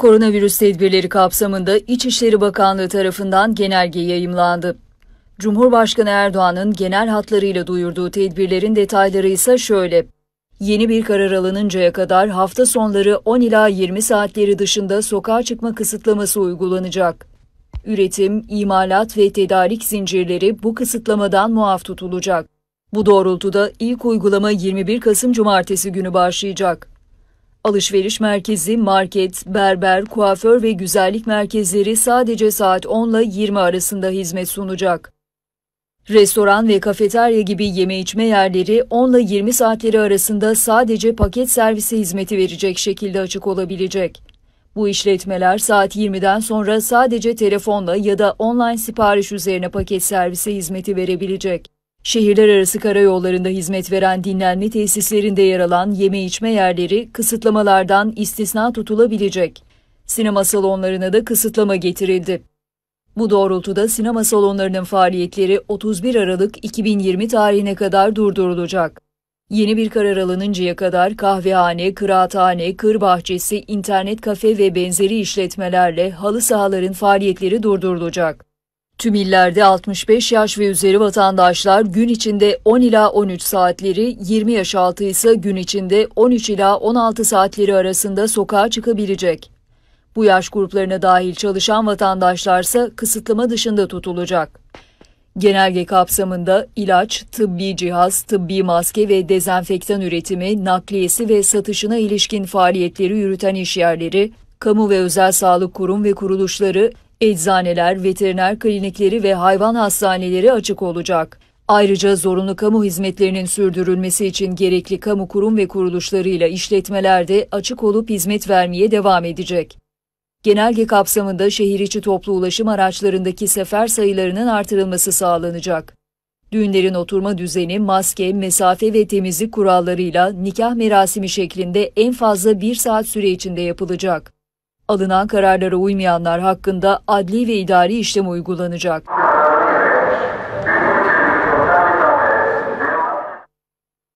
Koronavirüs tedbirleri kapsamında İçişleri Bakanlığı tarafından genelge yayımlandı. Cumhurbaşkanı Erdoğan'ın genel hatlarıyla duyurduğu tedbirlerin detayları ise şöyle. Yeni bir karar alınıncaya kadar hafta sonları 10 ila 20 saatleri dışında sokağa çıkma kısıtlaması uygulanacak. Üretim, imalat ve tedarik zincirleri bu kısıtlamadan muaf tutulacak. Bu doğrultuda ilk uygulama 21 Kasım Cumartesi günü başlayacak. Alışveriş merkezi, market, berber, kuaför ve güzellik merkezleri sadece saat 10 ile 20 arasında hizmet sunacak. Restoran ve kafeterya gibi yeme içme yerleri 10 ile 20 saatleri arasında sadece paket servise hizmeti verecek şekilde açık olabilecek. Bu işletmeler saat 20'den sonra sadece telefonla ya da online sipariş üzerine paket servise hizmeti verebilecek. Şehirler arası karayollarında hizmet veren dinlenme tesislerinde yer alan yeme içme yerleri kısıtlamalardan istisna tutulabilecek. Sinema salonlarına da kısıtlama getirildi. Bu doğrultuda sinema salonlarının faaliyetleri 31 Aralık 2020 tarihine kadar durdurulacak. Yeni bir karar alınıncaya kadar kahvehane, kıraathane, kır bahçesi, internet kafe ve benzeri işletmelerle halı sahaların faaliyetleri durdurulacak. Tüm illerde 65 yaş ve üzeri vatandaşlar gün içinde 10 ila 13 saatleri, 20 yaş altı ise gün içinde 13 ila 16 saatleri arasında sokağa çıkabilecek. Bu yaş gruplarına dahil çalışan vatandaşlarsa kısıtlama dışında tutulacak. Genelge kapsamında ilaç, tıbbi cihaz, tıbbi maske ve dezenfektan üretimi, nakliyesi ve satışına ilişkin faaliyetleri yürüten işyerleri, kamu ve özel sağlık kurum ve kuruluşları, Eczaneler, veteriner klinikleri ve hayvan hastaneleri açık olacak. Ayrıca zorunlu kamu hizmetlerinin sürdürülmesi için gerekli kamu kurum ve kuruluşlarıyla işletmeler de açık olup hizmet vermeye devam edecek. Genelge kapsamında şehir içi toplu ulaşım araçlarındaki sefer sayılarının artırılması sağlanacak. Düğünlerin oturma düzeni, maske, mesafe ve temizlik kurallarıyla nikah merasimi şeklinde en fazla bir saat süre içinde yapılacak. Alınan kararlara uymayanlar hakkında adli ve idari işlem uygulanacak.